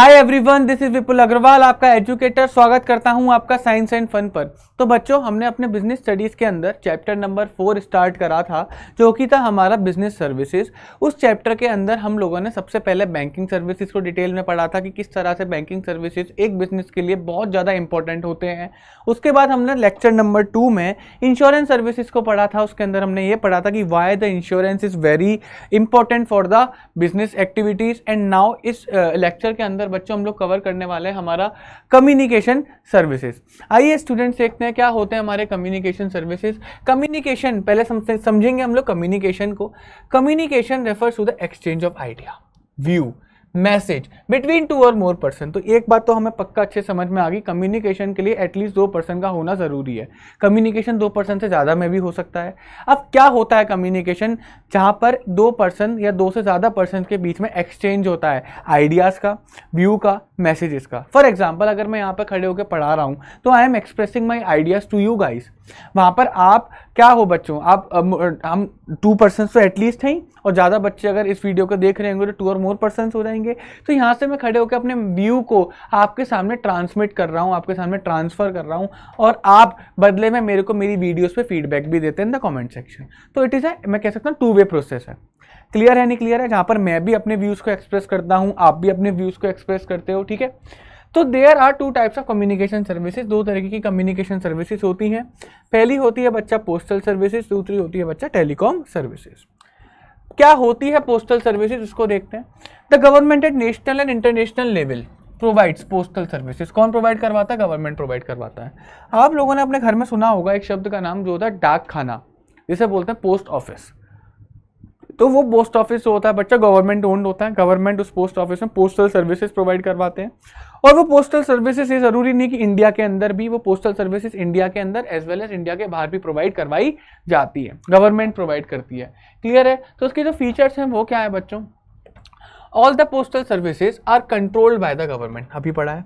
Hi everyone this is Vipul Agarwal आपका educator स्वागत करता हूं आपका साइंस एंड फन पर तो बच्चों हमने अपने बिजनेस स्टडीज़ के अंदर चैप्टर नंबर फोर स्टार्ट करा था जो कि था हमारा बिजनेस सर्विसेज उस चैप्टर के अंदर हम लोगों ने सबसे पहले बैंकिंग सर्विसेज को डिटेल में पढ़ा था कि किस तरह से बैंकिंग सर्विसेज एक बिजनेस के लिए बहुत ज़्यादा इंपॉर्टेंट होते हैं उसके बाद हमने लेक्चर नंबर टू में इंश्योरेंस सर्विसेज को पढ़ा था उसके अंदर हमने ये पढ़ा था कि why the insurance is very important for the business activities and now इस लेक्चर के अंदर बच्चों हम लोग कवर करने वाले हमारा कम्युनिकेशन सर्विसेज आइए स्टूडेंट्स देखते हैं हैं क्या होते हैं हमारे कम्युनिकेशन सर्विसेज कम्युनिकेशन पहले समझेंगे हम लोग कम्युनिकेशन को communication refers to the exchange of idea view message between two और मोर पर्सन तो एक बात तो हमें पक्का अच्छे समझ में आ गई कम्युनिकेशन के लिए एटलीस्ट दो पर्सन का होना ज़रूरी है कम्युनिकेशन दो पर्सन से ज़्यादा में भी हो सकता है अब क्या होता है कम्युनिकेशन जहाँ पर दो पर्सन या दो से ज़्यादा पर्सन के बीच में एक्सचेंज होता है आइडियाज़ का व्यू का मैसेजेस का फॉर एग्जाम्पल अगर मैं यहाँ पर खड़े होकर पढ़ा रहा हूँ तो I am expressing my ideas to you guys वहाँ पर आप क्या हो बच्चों आप हम टू पर्सन तो एटलीस्ट हैं और ज़्यादा बच्चे अगर इस वीडियो को देख रहे होंगे तो टू और मोर पर्सन हो जाएंगे करेंगे तो यहाँ से मैं खड़े होकर अपने व्यू को आपके सामने ट्रांसमिट कर रहा हूँ आपके सामने ट्रांसफ़र कर रहा हूँ और आप बदले में मेरे को मेरी वीडियोज़ पर फीडबैक भी देते हैं इन द कॉमेंट सेक्शन तो इट इज़ अ मैं कह सकता हूँ टू वे प्रोसेस है क्लियर है नहीं क्लियर है जहाँ पर मैं भी अपने व्यूज़ को एक्सप्रेस करता हूँ आप भी अपने व्यूज़ को एक्सप्रेस करते हो ठीक है तो there are two types of communication services दो तरीके की कम्युनिकेशन सर्विसेज होती हैं पहली होती है बच्चा पोस्टल सर्विसेज दूसरी होती है बच्चा टेलीकॉम सर्विसेज क्या होती है पोस्टल सर्विसेज उसको देखते हैं the government at national and international level provides postal services कौन प्रोवाइड करवाता है गवर्नमेंट प्रोवाइड करवाता है आप लोगों ने अपने घर में सुना होगा एक शब्द का नाम जो होता है डाक खाना जिसे बोलते हैं पोस्ट ऑफिस तो वो पोस्ट ऑफिस होता है बच्चा गवर्नमेंट ओन्ड होता है गवर्नमेंट उस पोस्ट ऑफिस में पोस्टल सर्विसेज प्रोवाइड करवाते हैं और वो पोस्टल सर्विसेज ये जरूरी नहीं कि इंडिया के अंदर भी वो पोस्टल सर्विसेज इंडिया के अंदर एज वेल एज इंडिया के बाहर भी प्रोवाइड करवाई जाती है गवर्नमेंट प्रोवाइड करती है क्लियर है तो उसके जो फीचर्स हैं वो क्या है बच्चों all the postal services are controlled by the government अभी पढ़ा है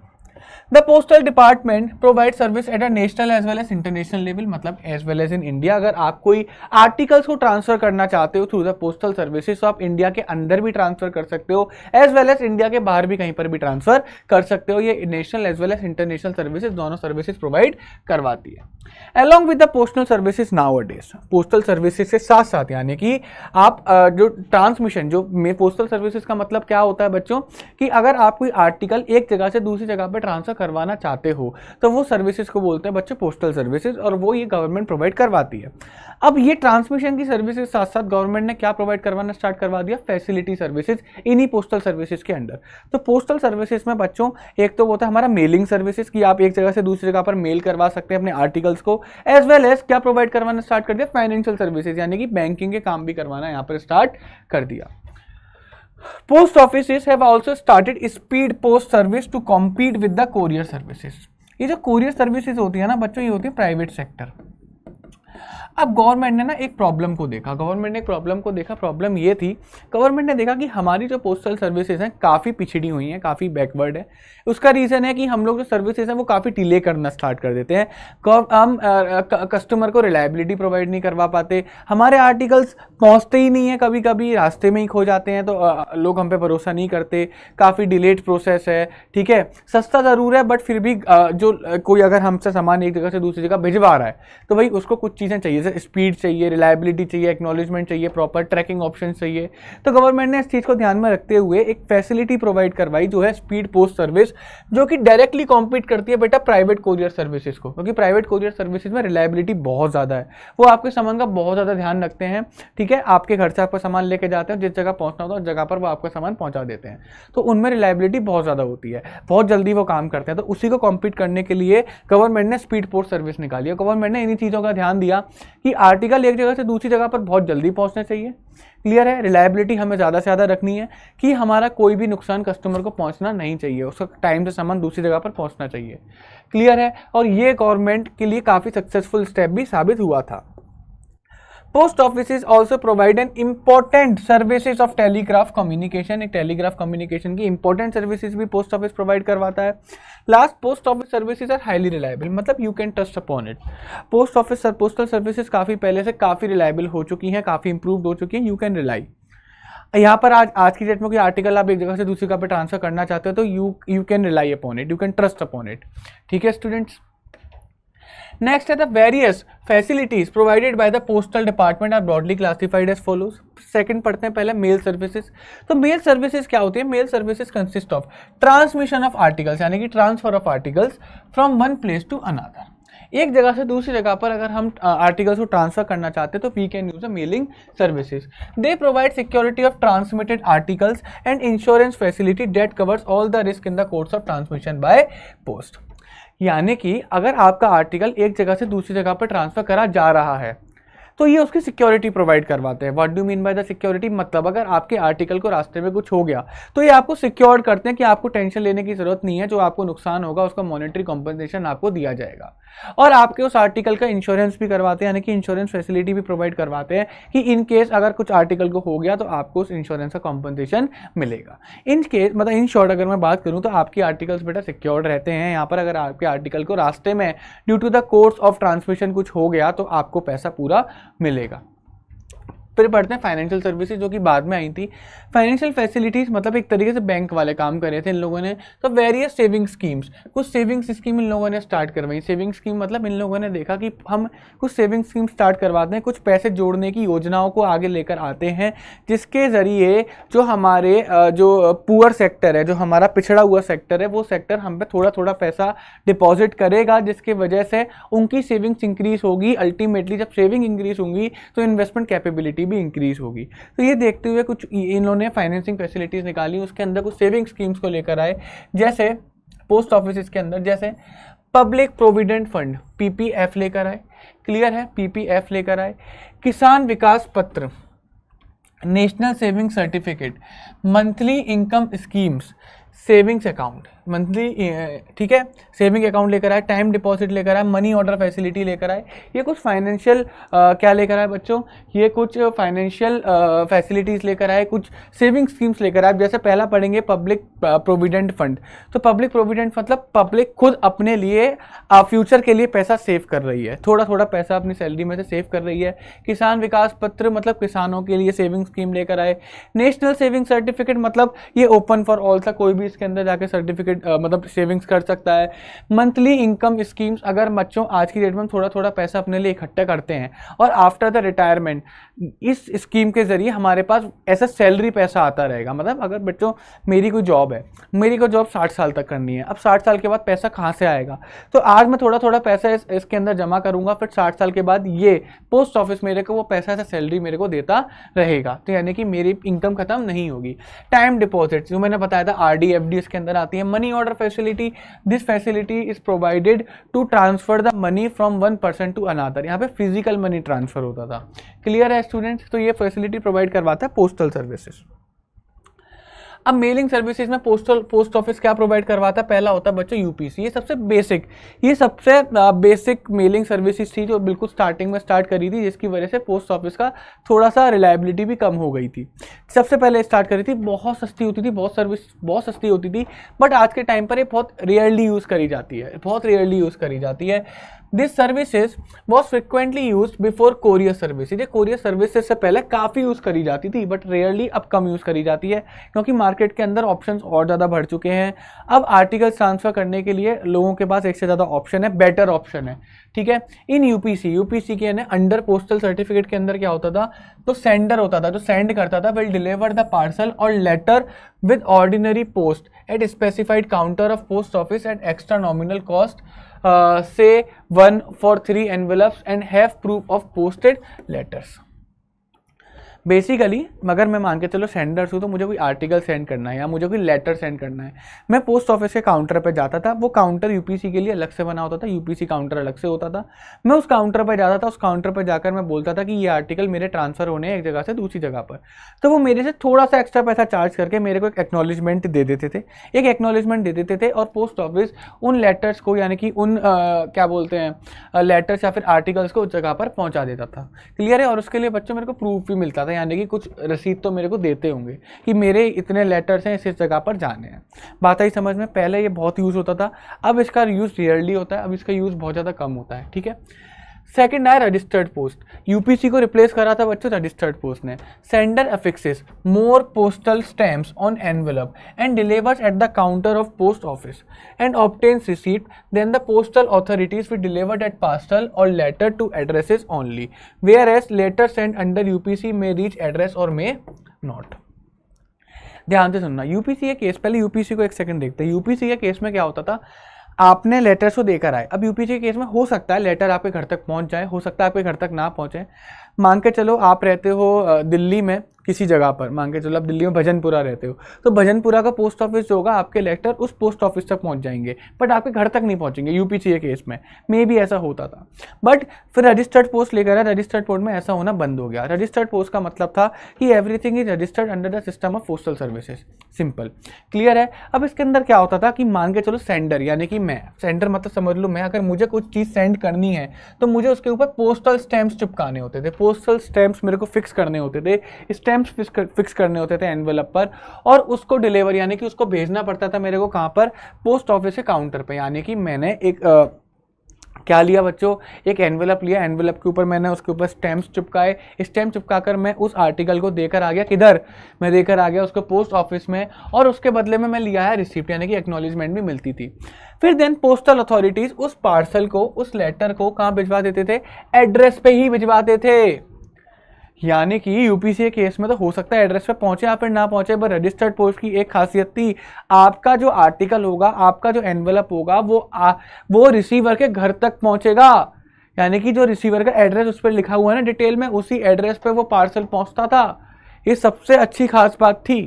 the postal department provide service at a national as well as international level मतलब as well as in India अगर आप कोई आर्टिकल्स को ट्रांसफर करना चाहते हो थ्रू द पोस्टल सर्विसेज तो आप इंडिया के अंदर भी ट्रांसफर कर सकते हो एज वेल एज इंडिया के बाहर भी कहीं पर भी ट्रांसफर कर सकते हो ये national as well as international services दोनों सर्विसेज प्रोवाइड करवाती है along with the postal services nowadays postal services के साथ साथ यानी कि आप जो ट्रांसमिशन जो पोस्टल सर्विसेज का मतलब क्या होता है बच्चों कि अगर आप कोई आर्टिकल एक जगह से दूसरी जगह पर ट्रांसफ़र करवाना चाहते हो तो वो सर्विसेज को बोलते हैं बच्चे पोस्टल सर्विसेज और वो ये गवर्नमेंट प्रोवाइड करवाती है अब ये ट्रांसमिशन की सर्विसेज साथ साथ गवर्नमेंट ने क्या प्रोवाइड करवाना स्टार्ट करवा दिया फैसिलिटी सर्विसेज इन्हीं पोस्टल सर्विसेज के अंडर तो पोस्टल सर्विसेज में बच्चों एक तो वो था हमारा मेलिंग सर्विसेज की आप एक जगह से दूसरी जगह पर मेल करवा सकते हैं अपने आर्टिकल्स को एज वेल एज क्या प्रोवाइड करवाना स्टार्ट कर दिया फाइनेंशियल सर्विसेज यानी कि बैंकिंग के काम भी करवाना यहाँ पर स्टार्ट कर दिया post office have also started speed post service to compete with the courier services ये जो कोरियर सर्विसेज होती है ना बच्चों ये होती है प्राइवेट सेक्टर अब गवर्नमेंट ने ना एक प्रॉब्लम को देखा गवर्नमेंट ने एक प्रॉब्लम को देखा प्रॉब्लम ये थी गवर्नमेंट ने देखा कि हमारी जो पोस्टल सर्विसेज हैं काफ़ी पिछड़ी हुई हैं काफ़ी बैकवर्ड है उसका रीज़न है कि हम लोग जो सर्विसेज हैं वो काफ़ी डिले करना स्टार्ट कर देते हैं हम कस्टमर को रिलायबिलिटी प्रोवाइड नहीं करवा पाते हमारे आर्टिकल्स पहुँचते ही नहीं है कभी कभी रास्ते में ही खो जाते हैं तो लोग हम पे भरोसा नहीं करते काफ़ी डिलेड प्रोसेस है ठीक है सस्ता ज़रूर है बट फिर भी जो कोई अगर हमसे सामान एक जगह से दूसरी जगह भिजवा रहा है तो भाई उसको कुछ चीज़ें चाहिए जैसे स्पीड चाहिए रिलायबिलिटी चाहिए एक्नॉलेजमेंट चाहिए प्रॉपर ट्रैकिंग ऑप्शन चाहिए तो गवर्नमेंट ने इस चीज़ को ध्यान में रखते हुए एक फैसिलिटी प्रोवाइड करवाई जो है स्पीड पोस्ट सर्विस जो कि डायरेक्टली कॉम्पीट करती है बेटा प्राइवेट कोरियर सर्विसेज को क्योंकि प्राइवेट कोरियर सर्विसेज में रिलायबिलिटी बहुत ज़्यादा है वो आपके सामान का बहुत ज़्यादा ध्यान रखते हैं ठीक है आपके घर से आपका सामान लेके जाते हैं जिस जगह पहुंचना होता है उस जगह पर वो आपका सामान पहुंचा देते हैं तो उनमें रिलायबिलिटी बहुत ज़्यादा होती है बहुत जल्दी वो काम करते हैं तो उसी को कॉम्पीट करने के लिए गवर्नमेंट ने स्पीड पोस्ट सर्विस निकाली और गवर्नमेंट ने इन्हीं चीज़ों का ध्यान दिया दिया कि आर्टिकल एक जगह से दूसरी जगह पर बहुत जल्दी पहुंचना चाहिए क्लियर है रिलायबिलिटी हमें ज़्यादा से ज़्यादा रखनी है कि हमारा कोई भी नुकसान कस्टमर को पहुंचना नहीं चाहिए उसका टाइम से सामान दूसरी जगह पर पहुंचना चाहिए क्लियर है और ये गवर्नमेंट के लिए काफ़ी सक्सेसफुल स्टेप भी साबित हुआ था post office also provide an important services of telegraph communication एक टेलीग्राफ कम्युनिकेशन की इंपॉर्टेंट सर्विसेज भी पोस्ट ऑफिस प्रोवाइड करवाता है last post office services are highly reliable मतलब you can trust upon it post office postal services काफ़ी पहले से काफ़ी रिलायबल हो चुकी हैं काफ़ी इंप्रूव्ड हो चुकी हैं यू कैन रिलाई यहाँ पर आज आज की डेट में कोई आर्टिकल आप एक जगह से दूसरी जगह पर ट्रांसफर करना चाहते हो तो you you can rely upon it you can trust upon it ठीक है स्टूडेंट्स नेक्स्ट है the various facilities provided by the postal department are broadly classified as follows second पढ़ते हैं पहले मेल सर्विसेज तो मेल सर्विसेज क्या होती है mail services consist of transmission of articles यानी कि transfer of articles from one place to another एक जगह से दूसरी जगह पर अगर हम आर्टिकल्स को ट्रांसफर करना चाहते हैं तो we can use a mailing services they provide security of transmitted articles and insurance facility that covers all the risk in the course of transmission by post यानी कि अगर आपका आर्टिकल एक जगह से दूसरी जगह पर ट्रांसफ़र करा जा रहा है तो ये उसकी सिक्योरिटी प्रोवाइड करवाते हैं what do mean by the security मतलब अगर आपके आर्टिकल को रास्ते में कुछ हो गया तो ये आपको सिक्योर करते हैं कि आपको टेंशन लेने की ज़रूरत नहीं है जो आपको नुकसान होगा उसका मॉनिटरी कॉम्पनसेशन आपको दिया जाएगा और आपके उस आर्टिकल का इंश्योरेंस भी करवाते हैं यानी कि इंश्योरेंस फैसिलिटी भी प्रोवाइड करवाते हैं कि इन केस अगर कुछ आर्टिकल को हो गया तो आपको उस इंश्योरेंस का कॉम्पनसेशन मिलेगा इन केस मतलब इन शॉर्ट अगर मैं बात करूँ तो आपके आर्टिकल्स बेटा सिक्योर्ड रहते हैं यहाँ पर अगर आपके आर्टिकल को रास्ते में due to the course of transmission कुछ हो गया तो आपको पैसा पूरा मिलेगा फिर पढ़ते हैं फाइनेंशियल सर्विसेज जो कि बाद में आई थी फाइनेंशियल फैसिलिटीज़ मतलब एक तरीके से बैंक वाले काम कर रहे थे इन लोगों ने तो वेरियस सेविंग स्कीम्स कुछ सेविंग्स स्कीम इन लोगों ने स्टार्ट करवाई सेविंग स्कीम मतलब इन लोगों ने देखा कि हम कुछ सेविंग स्कीम स्टार्ट करवाते हैं कुछ पैसे जोड़ने की योजनाओं को आगे लेकर आते हैं जिसके ज़रिए जो हमारे जो पुअर सेक्टर है जो हमारा पिछड़ा हुआ सेक्टर है वो सेक्टर हम पे थोड़ा थोड़ा पैसा डिपॉजिट करेगा जिसके वजह से उनकी सेविंग्स इंक्रीज होगी अल्टीमेटली जब सेविंग इंक्रीज होंगी तो इन्वेस्टमेंट कैपेबिलिटी क्वांटिटी भी इंक्रीज होगी तो ये देखते हुए कुछ इन्होंने फाइनेंसिंग फैसिलिटीज़ निकाली उसके अंदर कुछ सेविंग स्कीम्स को लेकर आए जैसे पोस्ट ऑफिस के अंदर जैसे पब्लिक प्रोविडेंट फंड पीपीएफ लेकर आए क्लियर है पीपीएफ लेकर आए Kisan Vikas Patra national saving certificate monthly income schemes savings account monthly eh, ठीक है सेविंग अकाउंट लेकर आए टाइम डिपॉजिट लेकर आए मनी ऑर्डर फैसिलिटी लेकर आए ये कुछ फाइनेंशियल क्या लेकर आए बच्चों ये कुछ फाइनेंशियल फैसिलिटीज़ लेकर आए कुछ सेविंग स्कीम्स लेकर आए जैसे पहला पढ़ेंगे पब्लिक प्रोविडेंट फंड तो पब्लिक प्रोविडेंट मतलब पब्लिक खुद अपने लिए फ्यूचर के लिए पैसा सेव कर रही है थोड़ा थोड़ा पैसा अपनी सैलरी में से सेव कर रही है किसान विकास पत्र मतलब किसानों के लिए सेविंग स्कीम लेकर आए नेशनल सेविंग सर्टिफिकेट मतलब ये ओपन फॉर ऑल था कोई भी इसके अंदर जाकर सर्टिफिकेट Uh, मतलब सेविंग्स कर सकता है मंथली इनकम स्कीम्स अगर बच्चों आज की डेट में थोड़ा थोड़ा पैसा अपने लिए इकट्ठा करते हैं और आफ्टर द रिटायरमेंट इस स्कीम के ज़रिए हमारे पास ऐसा सैलरी पैसा आता रहेगा मतलब अगर बच्चों मेरी कोई जॉब है मेरी को जॉब साठ साल तक करनी है अब साठ साल के बाद पैसा कहाँ से आएगा तो आज मैं थोड़ा थोड़ा पैसा इस, इसके अंदर जमा करूंगा फिर साठ साल के बाद ये पोस्ट ऑफिस मेरे को वो पैसा ऐसा सैलरी मेरे को देता रहेगा तो यानी कि मेरी इनकम खत्म नहीं होगी टाइम डिपॉजिट जो मैंने बताया था आर डी इसके अंदर आती है money money order facility this facility is provided to transfer the money from one person to another यहाँ पे फिजिकल मनी ट्रांसफर होता था क्लियर है स्टूडेंट तो ये फैसिलिटी प्रोवाइड करवाता है पोस्टल सर्विसेज अब मेलिंग सर्विसेज में पोस्टल पोस्ट ऑफिस क्या प्रोवाइड करवाता है पहला होता है बच्चों यूपीसी ये सबसे बेसिक ये सबसे बेसिक मेलिंग सर्विसेज थी जो बिल्कुल स्टार्टिंग में स्टार्ट करी थी जिसकी वजह से पोस्ट ऑफिस का थोड़ा सा रिलायबिलिटी भी कम हो गई थी सबसे पहले स्टार्ट करी थी बहुत सस्ती होती थी बहुत सर्विस बहुत सस्ती होती थी बट आज के टाइम पर ये बहुत रेयरली यूज़ करी जाती है बहुत रेयरली यूज़ करी जाती है this services was frequently use before courier services ये कोरियर सर्विसेज से पहले काफ़ी यूज़ करी जाती थी बट रेयरली अब कम यूज़ करी जाती है क्योंकि मार्केट के अंदर ऑप्शन और ज़्यादा बढ़ चुके हैं अब आर्टिकल ट्रांसफ़र करने के लिए लोगों के पास एक से ज़्यादा ऑप्शन है बेटर ऑप्शन है ठीक है इन यूपीसी यूपीसी के अंडर पोस्टल सर्टिफिकेट के अंदर क्या होता था तो सेंडर होता था जो सेंड करता था विल डिलीवर द पार्सल और letter with ordinary post at specified counter of post office at extra nominal cost Uh, say one for three envelopes and have proof of posted letters basically मगर मैं मान के चलो Sanders हूँ तो मुझे कोई आर्टिकल सेंड करना है या मुझे कोई लेटर सेंड करना है मैं पोस्ट ऑफिस के काउंटर पर जाता था वो काउंटर यू के लिए अलग से बना होता था यू काउंटर अलग से होता था मैं उस काउंटर पर जाता था उस काउंटर पर जाकर मैं बोलता था कि ये आर्टिकल मेरे ट्रांसफ़र होने हैं एक जगह से दूसरी जगह पर तो वो मेरे से थोड़ा सा एक्स्ट्रा पैसा चार्ज करके मेरे को एक एक्नॉलेजमेंट दे देते थे एक एक्नॉलेजमेंट दे देते थे और पोस्ट ऑफिस उन लेटर्स को यानी कि उन आ, क्या बोलते हैं लेटर्स या फिर आर्टिकल्स को उस जगह पर पहुँचा देता था क्लियर है और उसके लिए बच्चों मेरे को प्रूफ भी मिलता था तुम्हारे यानी कि कुछ रसीद तो मेरे को देते होंगे कि मेरे इतने लेटर्स हैं इस जगह पर जाने हैं बात आई समझ में पहले ये बहुत यूज़ होता था अब इसका यूज़ रियरली होता है अब इसका यूज़ बहुत ज़्यादा कम होता है ठीक है सेकंड है रजिस्टर्ड पोस्ट यूपीसी को रिप्लेस करा था बच्चों रजिस्टर्ड पोस्ट ने sender affixes more postal stamps on envelope and delivers at the counter of post office and obtains receipt then the postal authorities we delivered at parcel और letter to addresses only whereas letter send under UPC may reach address और may not ध्यान से सुनना UPC के case पहले UPC को एक second देखते हैं यूपीसी के केस में क्या होता था आपने लेटर को देकर आए अब यूपीसी केस में हो सकता है लेटर आपके घर तक पहुंच जाए हो सकता है आपके घर तक ना पहुंचे मान के चलो आप रहते हो दिल्ली में किसी जगह पर मान के चलो आप दिल्ली में भजनपुरा रहते हो तो भजनपुरा का पोस्ट ऑफिस जो होगा आपके लेटर उस पोस्ट ऑफिस तक पहुंच जाएंगे बट आपके घर तक नहीं पहुंचेंगे यूपी सी केस में मे भी ऐसा होता था बट फिर रजिस्टर्ड पोस्ट लेकर आया रजिस्टर्ड पोस्ट में ऐसा होना बंद हो गया रजिस्टर्ड पोस्ट का मतलब था कि everything is registered under the system of postal services simple clear है अब इसके अंदर क्या होता था कि मान के चलो सेंडर यानी कि मैं सेंडर मतलब समझ लूँ मैं अगर मुझे कुछ चीज़ सेंड करनी है तो मुझे उसके ऊपर पोस्टल स्टैम्प चिपकाने होते थे पोस्टल स्टैम्प्स मेरे को फिक्स करने होते थे स्टैम्प्स फिक्स करने होते थे एनवेलप पर और उसको डिलीवर यानी कि उसको भेजना पड़ता था मेरे को कहाँ पर पोस्ट ऑफिस के काउंटर पर यानी कि मैंने एक क्या लिया बच्चों एक एनवेलप लिया एनवेलप के ऊपर मैंने उसके ऊपर स्टैम्प्स चिपकाए स्टैम्प चिपकाकर मैं उस आर्टिकल को देकर आ गया किधर मैं देकर आ गया उसको पोस्ट ऑफिस में और उसके बदले में मैं लिया है रिसिप्ट यानी कि एक्नोलिजमेंट भी मिलती थी फिर देन पोस्टल अथॉरिटीज़ उस पार्सल को उस लेटर को कहाँ भिजवा देते थे एड्रेस पे ही भिजवाते थे यानी कि यूपीसीए केस में तो हो सकता है एड्रेस पे पहुंचे या फिर ना पहुंचे पर रजिस्टर्ड पोस्ट की एक खासियत थी आपका जो आर्टिकल होगा आपका जो एनवेलप होगा वो आ, वो रिसीवर के घर तक पहुंचेगा यानी कि जो रिसीवर का एड्रेस उस पर लिखा हुआ है ना डिटेल में उसी एड्रेस पर वो पार्सल पहुँचता था ये सबसे अच्छी खास बात थी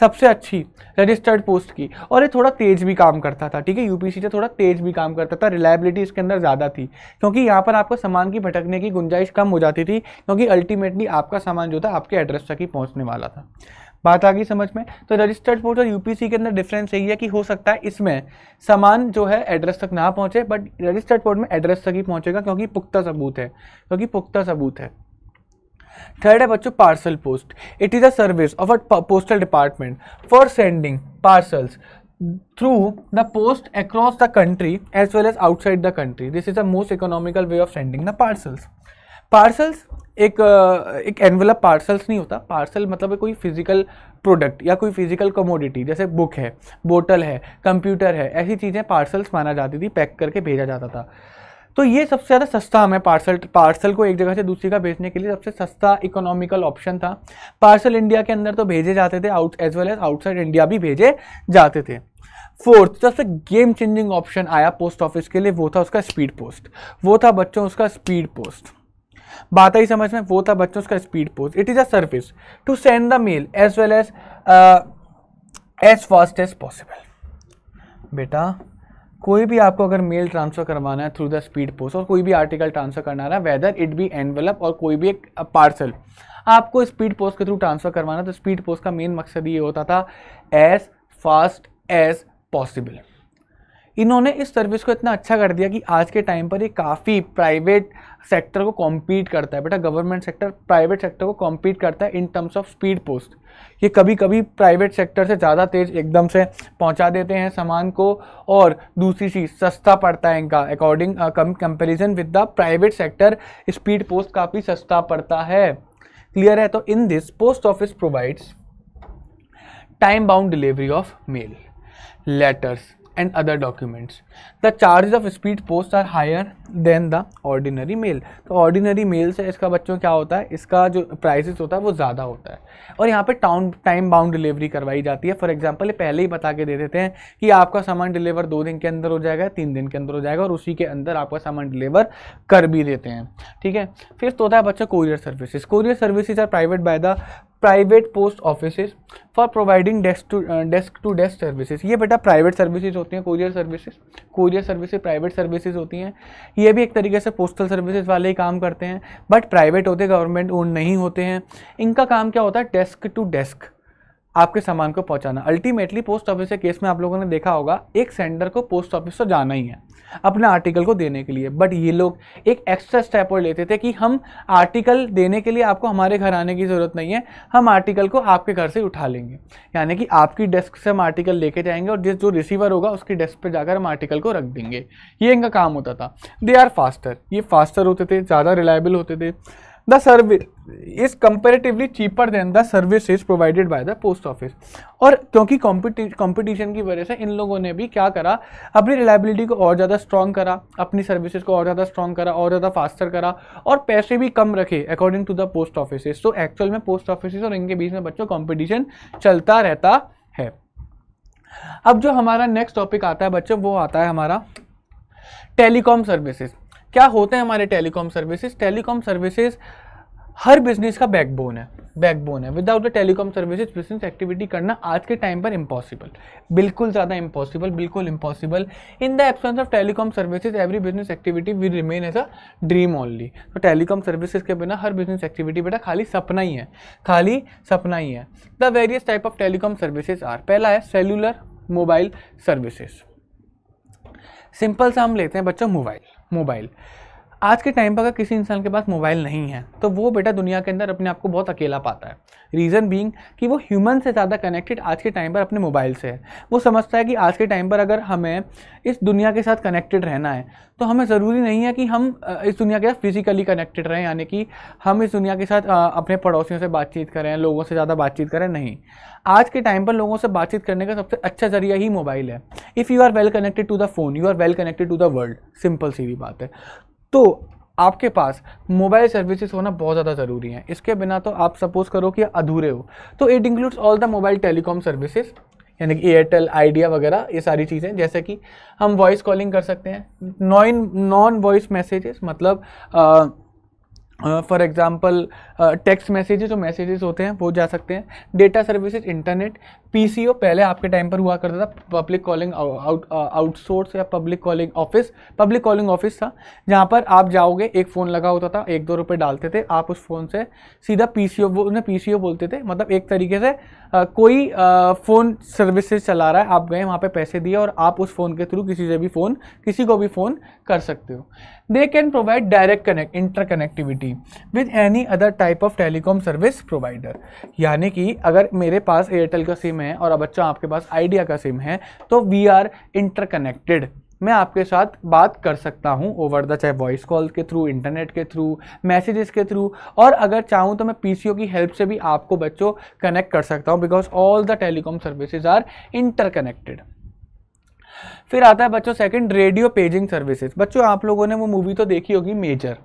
सबसे अच्छी रजिस्टर्ड पोस्ट की और ये थोड़ा तेज भी काम करता था ठीक है यूपीसी से थोड़ा तेज भी काम करता था रिलायबिलिटी इसके अंदर ज़्यादा थी क्योंकि यहाँ पर आपको सामान की भटकने की गुंजाइश कम हो जाती थी क्योंकि अल्टीमेटली आपका सामान जो था आपके एड्रेस तक ही पहुँचने वाला था बात आ गई समझ में तो रजिस्टर्ड पोस्ट और यूपीसी के अंदर डिफरेंस यही है कि हो सकता है इसमें सामान जो है एड्रेस तक ना पहुंचे बट रजिस्टर्ड पोर्ट में एड्रेस तक ही पहुंचेगा क्योंकि पुख्ता सबूत है क्योंकि पुख्ता सबूत है थर्ड है बच्चों parcel post it is a service of a postal department for sending parcels through the post across the country as well as outside the country this is the most economical way of sending the parcels parcels एक एक envelope parcels नहीं होता parcel मतलब कोई physical product या कोई physical commodity जैसे book है बोटल है कंप्यूटर है ऐसी चीज़ें पार्सल्स माना जाती थी पैक करके भेजा जाता था तो ये सबसे ज़्यादा सस्ता हमें पार्सल पार्सल को एक जगह से दूसरी जगह भेजने के लिए सबसे सस्ता इकोनॉमिकल ऑप्शन था पार्सल इंडिया के अंदर तो भेजे जाते थे out as well as outside India भी भेजे जाते थे फोर्थ सबसे गेम चेंजिंग ऑप्शन आया पोस्ट ऑफिस के लिए वो था उसका स्पीड पोस्ट वो था बच्चों उसका स्पीड पोस्ट बात आई समझ में वो था बच्चों उसका speed post it is a service to send the mail as well as as fast as possible बेटा कोई भी आपको अगर मेल ट्रांसफ़र करवाना है थ्रू द स्पीड पोस्ट और कोई भी आर्टिकल ट्रांसफ़र करना है वेदर इट बी एनवेलप और कोई भी एक पार्सल आपको स्पीड पोस्ट के थ्रू ट्रांसफ़र करवाना तो स्पीड पोस्ट का मेन मकसद ये होता था एज फास्ट एज पॉसिबल इन्होंने इस सर्विस को इतना अच्छा कर दिया कि आज के टाइम पर ये काफ़ी प्राइवेट सेक्टर को कॉम्पीट करता है बेटा गवर्नमेंट सेक्टर प्राइवेट सेक्टर को कॉम्पीट करता है in terms of speed post ये कभी कभी प्राइवेट सेक्टर से ज़्यादा तेज़ एकदम से पहुंचा देते हैं सामान को और दूसरी चीज़ सस्ता पड़ता है इनका according comparison with the private sector speed post काफ़ी सस्ता पड़ता है क्लियर है तो in this post office provides time bound delivery of mail letters and other documents. The charges of speed post are higher than the ordinary mail तो ordinary mail से इसका बच्चों क्या होता है इसका जो प्राइसेस होता है वो ज़्यादा होता है और यहाँ पे टाउन टाइम बाउंड डिलीवरी करवाई जाती है फॉर एग्जांपल ये पहले ही बता के दे देते हैं कि आपका सामान डिलीवर दो दिन के अंदर हो जाएगा तीन दिन के अंदर हो जाएगा और उसी के अंदर आपका सामान डिलीवर कर भी देते हैं ठीक है फिर तो होता है बच्चा courier services courier services are private by the private post offices for providing desk to desk to desk services ये बेटा प्राइवेट सर्विसेज होती हैं courier services courier services private services होती हैं ये भी एक तरीके से पोस्टल सर्विसेज वाले ही काम करते हैं बट प्राइवेट होते गवर्नमेंट ओन नहीं होते हैं इनका काम क्या होता है डेस्क टू डेस्क आपके सामान को पहुंचाना अल्टीमेटली पोस्ट ऑफिस के केस में आप लोगों ने देखा होगा एक सेंडर को पोस्ट ऑफिस तो जाना ही है अपने आर्टिकल को देने के लिए बट ये लोग एक एक्स्ट्रा स्टेप और लेते थे कि हम आर्टिकल देने के लिए आपको हमारे घर आने की ज़रूरत नहीं है हम आर्टिकल को आपके घर से उठा लेंगे यानी कि आपकी डेस्क से हम आर्टिकल लेके जाएंगे और जिस जो रिसीवर होगा उसकी डेस्क पर जाकर हम आर्टिकल को रख देंगे ये इनका काम होता था दे आर फास्टर ये फास्टर होते थे ज़्यादा रिलायबल होते थे service is comparatively cheaper than the service is provided by the post office और क्योंकि कंपटीशन की वजह से इन लोगों ने भी क्या करा अपनी रिलायबिलिटी को और ज़्यादा स्ट्रॉन्ग करा अपनी सर्विसेज को और ज़्यादा स्ट्रॉन्ग करा और ज़्यादा फास्टर करा और पैसे भी कम रखे according to the post office तो एक्चुअल में पोस्ट ऑफिस और इनके बीच में बच्चों कॉम्पिटिशन चलता रहता है अब जो हमारा नेक्स्ट टॉपिक आता है बच्चों वो आता है हमारा टेलीकॉम सर्विसेज क्या होते हैं हमारे टेलीकॉम सर्विसेज टेलीकॉम सर्विसेज हर बिजनेस का बैकबोन है बैकबोन है without the telecom services business activity करना आज के टाइम पर इम्पॉसिबल बिल्कुल ज़्यादा इम्पॉसिबल बिल्कुल impossible in the absence of telecom services every business activity will remain as a dream only तो टेलीकॉम सर्विसेज के बिना हर बिजनेस एक्टिविटी बेटा खाली सपना ही है खाली सपना ही है the various type of telecom services are पहला है सेलुलर मोबाइल सर्विसेज सिंपल सा हम लेते हैं बच्चों मोबाइल मोबाइल आज के टाइम पर अगर किसी इंसान के पास मोबाइल नहीं है तो वो बेटा दुनिया के अंदर अपने आप को बहुत अकेला पाता है रीज़न बीइंग कि वो ह्यूमन से ज़्यादा कनेक्टेड आज के टाइम पर अपने मोबाइल से है वो समझता है कि आज के टाइम पर अगर हमें इस दुनिया के साथ कनेक्टेड रहना है तो हमें ज़रूरी नहीं है कि हम इस दुनिया के साथ फिजिकली कनेक्टेड रहें यानी कि हम इस दुनिया के साथ अपने पड़ोसियों से बातचीत करें लोगों से ज़्यादा बातचीत करें नहीं आज के टाइम पर लोगों से बातचीत करने का सबसे अच्छा जरिया ही मोबाइल है if you are well connected to the phone you are well connected to the world simple सी भी बात है तो आपके पास मोबाइल सर्विसेज होना बहुत ज़्यादा ज़रूरी है इसके बिना तो आप सपोज करो कि अधूरे हो तो it includes all the mobile telecom services यानी कि एयरटेल आइडिया वगैरह ये सारी चीज़ें जैसे कि हम वॉइस कॉलिंग कर सकते हैं नॉन नॉन वॉइस मैसेजेस मतलब आ, फॉर एग्ज़ाम्पल टेक्स्ट मैसेजेस जो मैसेजेस होते हैं वो जा सकते हैं डेटा सर्विसेज इंटरनेट पीसीओ पहले आपके टाइम पर हुआ करता था पब्लिक कॉलिंग आउट आउटसोर्स या public calling office public calling office था जहाँ पर आप जाओगे एक फ़ोन लगा होता था एक दो रुपये डालते थे आप उस फ़ोन से सीधा पी वो उन्हें पी बोलते थे मतलब एक तरीके से कोई फ़ोन सर्विसेज चला रहा है आप गए वहाँ पे पैसे दिए और आप उस फ़ोन के थ्रू किसी से भी फ़ोन किसी को भी फ़ोन कर सकते हो they can provide direct connect inter connectivity with any other type of telecom service provider यानी कि अगर मेरे पास एयरटेल का सिम है और बच्चा आपके पास आइडिया का सिम है तो वी आर इंटर कनेक्टेड मैं आपके साथ बात कर सकता हूँ ओवर द चाहे वॉइस कॉल के थ्रू इंटरनेट के थ्रू मैसेजेस के थ्रू और अगर चाहूँ तो मैं पी की हेल्प से भी आपको बच्चों कनेक्ट कर सकता हूँ because all the telecom services are interconnected फिर आता है बच्चों सेकंड रेडियो पेजिंग सर्विसेज बच्चों आप लोगों ने वो मूवी तो देखी होगी मेजर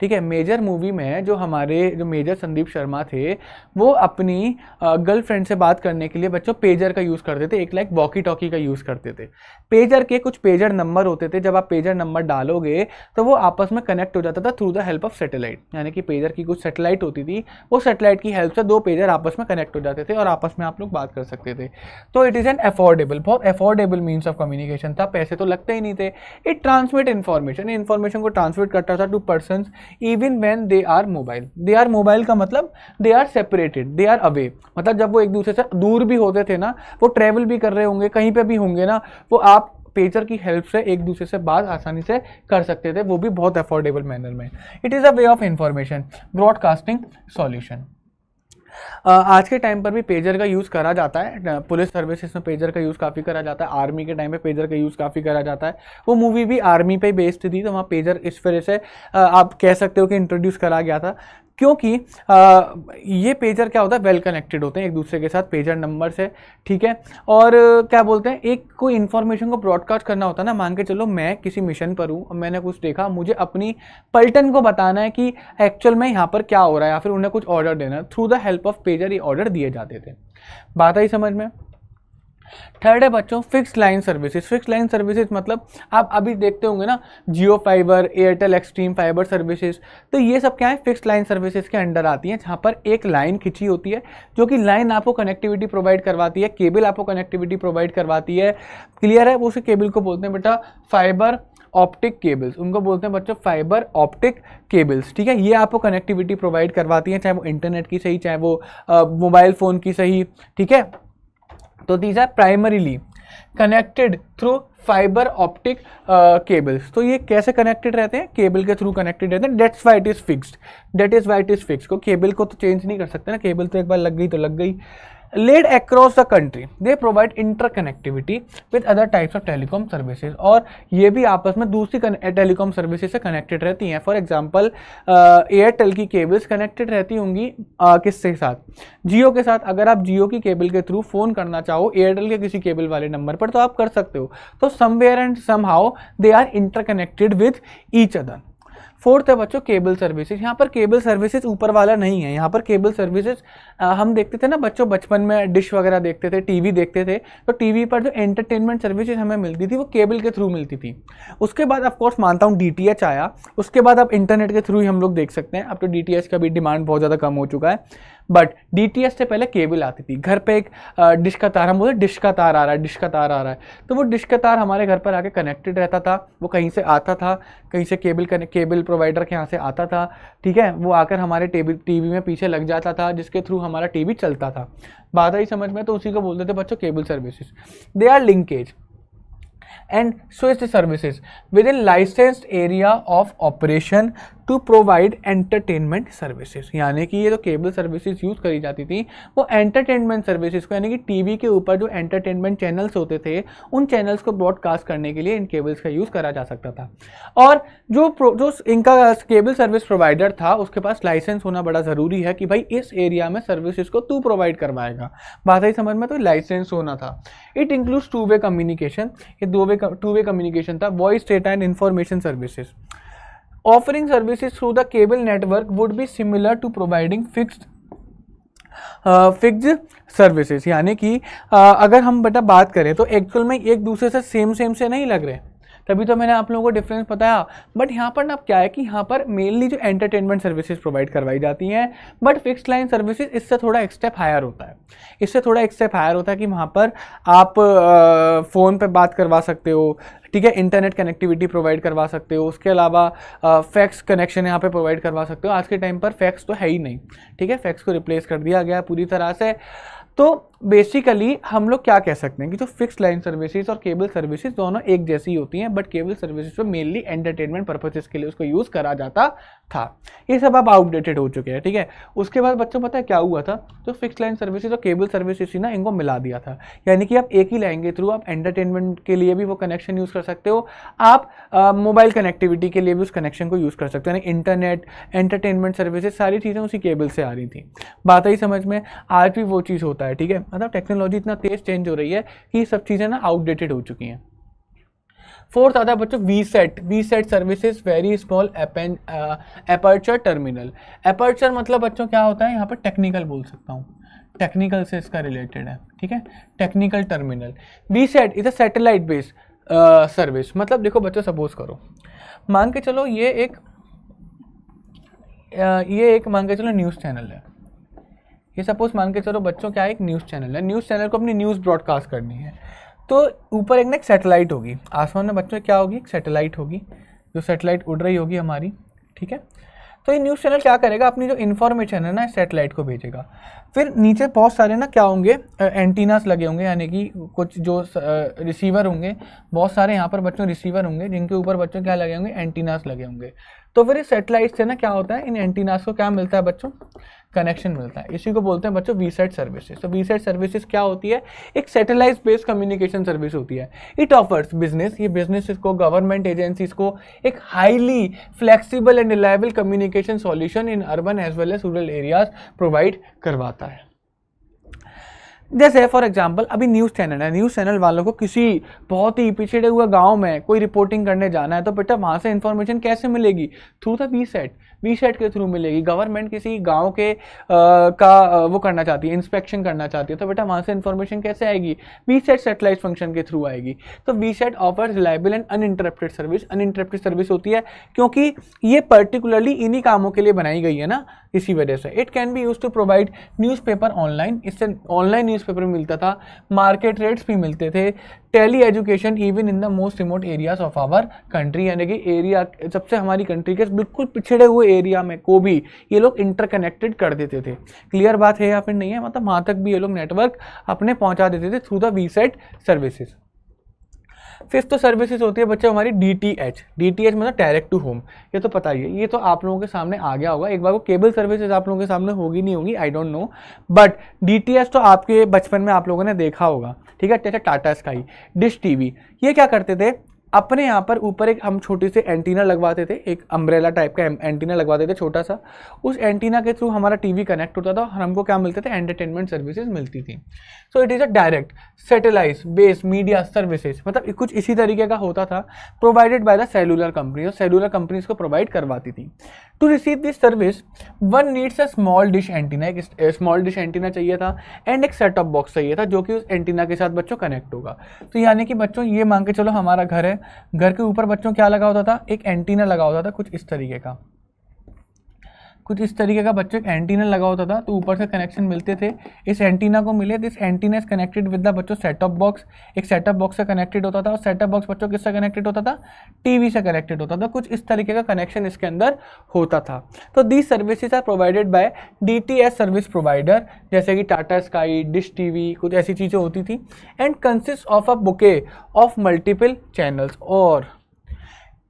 ठीक है मेजर मूवी में जो हमारे जो मेजर संदीप शर्मा थे वो अपनी गर्लफ्रेंड से बात करने के लिए बच्चों पेजर का यूज़ करते थे एक लाइक वॉकी टॉकी का यूज़ करते थे पेजर के कुछ पेजर नंबर होते थे जब आप पेजर नंबर डालोगे तो वो आपस में कनेक्ट हो जाता था through the help of satellite यानी कि पेजर की कुछ सेटेलाइट होती थी वो सेटेलाइट की हेल्प से दो पेजर आपस में कनेक्ट हो जाते थे और आपस में आप लोग बात कर सकते थे तो इट इज़ एन अफोर्डेबल बहुत अफोर्डेबल मीन्स ऑफ कम्युनिकेशन था पैसे तो लगते ही नहीं थे इट ट्रांसमिट इन्फॉर्मेशन इन्फॉर्मेशन को ट्रांसमिट करता था to person even when they are mobile they are mobile का मतलब they are separated they are away मतलब जब वो एक दूसरे से दूर भी होते थे ना वो ट्रेवल भी कर रहे होंगे कहीं पर भी होंगे ना वो आप पेजर की हेल्प से एक दूसरे से बात आसानी से कर सकते थे वो भी बहुत अफोर्डेबल मैनर में it is a way of information broadcasting solution आज के टाइम पर भी पेजर का यूज़ करा जाता है पुलिस सर्विसेज में पेजर का यूज़ काफ़ी करा जाता है आर्मी के टाइम पे पेजर का यूज़ काफ़ी करा जाता है वो मूवी भी आर्मी पे बेस्ड थी तो वहाँ पेजर इस वजह से आप कह सकते हो कि इंट्रोड्यूस करा गया था क्योंकि आ, ये पेजर क्या होता है वेल कनेक्टेड होते हैं एक दूसरे के साथ पेजर नंबर से ठीक है और क्या बोलते हैं एक कोई इन्फॉर्मेशन को ब्रॉडकास्ट करना होता है ना मान के चलो मैं किसी मिशन पर हूँ मैंने कुछ देखा मुझे अपनी पलटन को बताना है कि एक्चुअल में यहाँ पर क्या हो रहा है या फिर उन्हें कुछ ऑर्डर देना through the help of pager ये ऑर्डर दिए जाते थे बात आई समझ में थर्ड है बच्चों fix line services fix line services मतलब आप अभी देखते होंगे ना Jio fibre Airtel xtreme fibre services तो ये सब क्या है फिक्स लाइन सर्विसेज के अंडर आती हैं जहाँ पर एक लाइन खिंची होती है जो कि लाइन आपको कनेक्टिविटी प्रोवाइड करवाती है केबल आपको कनेक्टिविटी प्रोवाइड करवाती है क्लियर है वो उसे केबल को बोलते हैं बेटा फाइबर ऑप्टिक केबल्स उनको बोलते हैं बच्चों फाइबर ऑप्टिक केबल्स ठीक है ये आपको कनेक्टिविटी प्रोवाइड करवाती हैं चाहे वो इंटरनेट की सही चाहे वो मोबाइल फ़ोन की सही ठीक है तो these are primarily connected through fibre optic cables तो ये कैसे कनेक्टेड रहते हैं केबल के थ्रू कनेक्टेड रहते हैं that's why it is fixed that is why it is fix को केबल को तो चेंज नहीं कर सकते ना केबल तो एक बार लग गई तो लग गई across the country they provide inter connectivity with other types of telecom services और ये भी आपस में दूसरी टेलीकॉम सर्विसेज से कनेक्टेड रहती हैं फॉर एग्जाम्पल एयरटेल की केबल्स कनेक्टेड रहती होंगी uh, किसके साथ जियो के साथ अगर आप जियो की केबल के थ्रू फ़ोन करना चाहो एयरटेल के किसी केबल वाले नंबर पर तो आप कर सकते हो तो somewhere and somehow they are interconnected with each other fourth है बच्चों केबल सर्विसेज यहाँ पर केबल सर्विसेज ऊपर वाला नहीं है यहाँ पर केबल सर्विसेज हम देखते थे ना बच्चों बचपन में डिश वगैरह देखते थे टीवी देखते थे तो टीवी पर जो एंटरटेनमेंट सर्विसेज हमें मिलती थी वो केबल के थ्रू मिलती थी उसके बाद ऑफकोर्स मानता हूँ डी आया उसके बाद अब इंटरनेट के थ्रू ही हम लोग देख सकते हैं अब तो डी का भी डिमांड बहुत ज़्यादा कम हो चुका है बट डी से पहले केबल आती थी घर पर एक डिश का तार हम बोलते डिश का तार आ रहा है डिश का तार आ रहा है तो वो डिश का तार हमारे घर पर आके कनेक्टेड रहता था वो कहीं से आता था कहीं से केबल कनेक्ट केबल प्रोवाइडर के यहाँ से आता था ठीक है वो आकर हमारे टीवी में पीछे लग जाता था जिसके थ्रू हमारा टीवी चलता था बात आई समझ में तो उसी को बोलते थे बच्चों cable services they are linkage and switched services within licensed area of operation to provide entertainment services यानी कि ये जो केबल सर्विसेज यूज़ करी जाती थी वो एंटरटेनमेंट सर्विसेज को यानी कि टीवी के ऊपर जो एंटरटेनमेंट चैनल्स होते थे उन चैनल्स को ब्रॉडकास्ट करने के लिए इन केबल्स का यूज़ करा जा सकता था और जो जो इनका केबल सर्विस प्रोवाइडर था उसके पास लाइसेंस होना बड़ा ज़रूरी है कि भाई इस एरिया में सर्विसेज को तू प्रोवाइड करवाएगा बात ही समझ में तो लाइसेंस होना था it includes two way communication ये दो वे टू वे कम्युनिकेशन था voice data and information services offering services through the cable network would be similar to providing fix fix services यानी कि uh, अगर हम बेटा बात करें तो एक्चुअल में एक दूसरे से सेम सेम से नहीं लग रहे तभी तो मैंने आप लोगों को डिफरेंस बताया बट यहाँ पर ना क्या है कि यहाँ पर मेनली जो एंटरटेनमेंट सर्विसेज प्रोवाइड करवाई जाती हैं बट फिक्स लाइन सर्विसेज इससे थोड़ा एक स्टेप हायर होता है इससे थोड़ा एक स्टेप हायर होता है कि वहाँ पर आप फ़ोन पर बात करवा सकते हो ठीक है इंटरनेट कनेक्टिविटी प्रोवाइड करवा सकते हो उसके अलावा फैक्स कनेक्शन यहाँ पे प्रोवाइड करवा सकते हो आज के टाइम पर फैक्स तो है ही नहीं ठीक है फैक्स को रिप्लेस कर दिया गया पूरी तरह से तो बेसिकली हम लोग क्या कह सकते हैं कि जो फिक्स लाइन सर्विसेज और केबल सर्विसेज दोनों एक जैसी होती हैं बट केबल सर्विसेज पर मेनली एंटरटेनमेंट पर्पसेज के लिए उसको यूज़ करा जाता था ये सब अब आउटडेटेड हो चुके हैं ठीक है उसके बाद बच्चों पता है क्या हुआ था तो फिक्स लाइन सर्विसेज और केबल सर्विसेज ना इनको मिला दिया था यानी कि आप एक ही लाइन के थ्रू आप एंटरटेनमेंट के लिए भी वो कनेक्शन यूज़ कर सकते हो आप मोबाइल कनेक्टिविटी के लिए भी उस कनेक्शन को यूज़ कर सकते हो यानी इंटरनेट एंटरटेनमेंट सर्विसेज सारी चीज़ें उसी केबल से आ रही थी बात ही समझ में आज भी वो चीज़ होता है ठीक है मतलब टेक्नोलॉजी इतना तेज चेंज हो रही है कि सब चीज़ें ना आउटडेटेड हो चुकी हैं फोर्थ आता है बच्चों VSAT VSAT service very small aperture terminal aperture मतलब बच्चों क्या होता है यहाँ पर टेक्निकल बोल सकता हूँ टेक्निकल से इसका रिलेटेड है ठीक है technical terminal VSAT is a satellite based service मतलब देखो बच्चों सपोज करो मान के चलो ये एक uh, ये एक मान के चलो न्यूज़ चैनल है ये सपोज मान के चलो बच्चों क्या है एक न्यूज़ चैनल है न्यूज़ चैनल को अपनी न्यूज़ ब्रॉडकास्ट करनी है तो ऊपर एक ना एक सेटेलाइट होगी आसमान में बच्चों क्या होगी एक सेटेलाइट होगी जो सेटेलाइट उड़ रही होगी हमारी ठीक है तो ये न्यूज़ चैनल क्या करेगा अपनी जो इन्फॉर्मेशन है ना सेटेलाइट को भेजेगा फिर नीचे बहुत सारे ना क्या होंगे एंटीनास लगे होंगे यानी कि कुछ जो रिसीवर होंगे बहुत सारे यहाँ पर बच्चों रिसीवर होंगे जिनके ऊपर बच्चों क्या लगे होंगे एंटीनास लगे होंगे तो फिर इस सेटेलाइट से ना क्या होता है इन एंटीनास को क्या मिलता है बच्चों कनेक्शन मिलता है इसी को बोलते हैं बच्चों वी सेट सर्विसेज तो वी सेट सर्विसेज क्या होती है एक सेटेलाइट बेस्ड कम्युनिकेशन सर्विस होती है इट ऑफर्स बिजनेस ये बिजनेस को गवर्नमेंट एजेंसीज को एक highly flexible and reliable communication solution in urban as well as rural areas provide करवाता है जैसे फॉर एग्जाम्पल अभी न्यूज़ चैनल है न्यूज़ चैनल वालों को किसी बहुत ही पिछड़े हुए गांव में कोई रिपोर्टिंग करने जाना है तो बेटा वहाँ से इन्फॉर्मेशन कैसे मिलेगी through the VSAT VSAT के थ्रू मिलेगी गवर्नमेंट किसी गांव के आ, का वो करना चाहती है इंस्पेक्शन करना चाहती है तो बेटा वहाँ से इन्फॉर्मेशन कैसे आएगी वी सेट सेटेलाइट फंक्शन के थ्रू आएगी तो VSAT offer reliable and uninterrupted service uninterrupted service होती है क्योंकि ये पर्टिकुलरली इन्हीं कामों के लिए बनाई गई है ना इसी वजह से it can be use to provide news online इससे ऑनलाइन न्यूज़पेपर मिलता था मार्केट रेट्स भी मिलते थे tele education even in the most remote areas of our country यानी कि एरिया सबसे हमारी कंट्री के बिल्कुल पिछड़े हुए एरिया में को भी ये लोग इंटरकनेक्टेड कर देते थे क्लियर बात है या फिर नहीं है मतलब वहाँ तक भी ये लोग नेटवर्क अपने पहुँचा देते थे through the VSAT services fifth तो सर्विसेज होती है बच्चों हमारी D T H D T H मतलब डायरेक्ट टू होम ये तो पता ही है ये तो आप लोगों के सामने आ गया होगा एक बार वो केबल सर्विसेज आप लोगों के सामने होगी नहीं होगी I don't know but D T H तो आपके बचपन में आप लोगों ने देखा होगा ठीक है टाटा स्काई डिश टी वी ये क्या करते थे अपने यहाँ पर ऊपर एक हम छोटी से एंटीना लगवाते थे एक अम्ब्रेला टाइप का एंटीना लगवाते थे छोटा सा उस एंटीना के थ्रू हमारा टीवी कनेक्ट होता था और हमको क्या मिलते थे एंटरटेनमेंट सर्विसेज मिलती थी so it is a direct satellite base media services मतलब कुछ इसी तरीके का होता था provided by the cellular company और सेलुलर कंपनीज को प्रोवाइड करवाती थी to receive this service one needs a small dish antenna एक स्मॉल डिश एंटीना चाहिए था एंड एक सेट ऑफ बॉक्स चाहिए था जो कि उस एंटीना के साथ बच्चों कनेक्ट होगा तो यानी कि बच्चों ये मांग के चलो हमारा घर है घर के ऊपर बच्चों क्या लगा होता था एक एंटीना लगा होता था कुछ इस तरीके का कुछ इस तरीके का बच्चों एंटीना लगा होता था तो ऊपर से कनेक्शन मिलते थे इस एंटीना को मिले this antenna is connected with the बच्चों सेटअप बॉक्स एक सेटअप बॉक्स से कनेक्टेड होता था और सेटअप बॉक्स बच्चों किससे कनेक्टेड होता था टीवी से कनेक्टेड होता था कुछ इस तरीके का कनेक्शन इसके अंदर होता था तो these services are provided by the service provider जैसे कि टाटा स्काई डिश टी कुछ ऐसी चीज़ें होती थी and consist of a bouquet of multiple channels और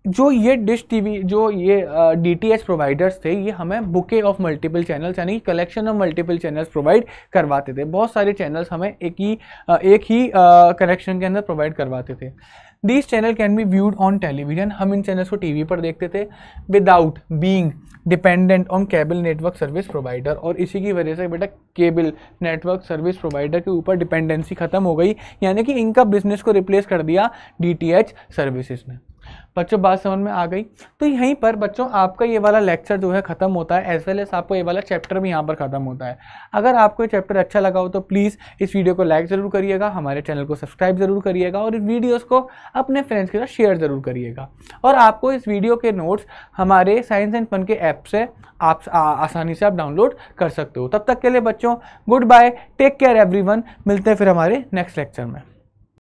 जो ये डिश टीवी जो ये डी टी एच प्रोवाइडर्स थे ये हमें बुके ऑफ मल्टीपल चैनल्स यानी कि collection of multiple channels provide करवाते थे बहुत सारे चैनल्स हमें एक ही एक ही कलेक्शन के अंदर प्रोवाइड करवाते थे this channel can be viewed on television हम इन चैनल्स को टीवी पर देखते थे without being dependent on cable network service provider और इसी की वजह से बेटा केबल नेटवर्क सर्विस प्रोवाइडर के ऊपर डिपेंडेंसी खत्म हो गई यानी कि इनका बिजनेस को रिप्लेस कर दिया डी टी एच सर्विसेज ने बच्चों बात समझ में आ गई तो यहीं पर बच्चों आपका ये वाला लेक्चर जो है ख़त्म होता है एज वेल एज आपको ये वाला चैप्टर भी यहाँ पर ख़त्म होता है अगर आपको ये चैप्टर अच्छा लगा हो तो प्लीज़ इस वीडियो को लाइक ज़रूर करिएगा हमारे चैनल को सब्सक्राइब ज़रूर करिएगा और इस वीडियोज़ को अपने फ्रेंड्स के साथ शेयर ज़रूर करिएगा और आपको इस वीडियो के नोट्स हमारे साइंस एंड फन के ऐप से आप आसानी से आप डाउनलोड कर सकते हो तब तक के लिए बच्चों गुड बाय टेक केयर वन मिलते हैं फिर हमारे नेक्स्ट लेक्चर में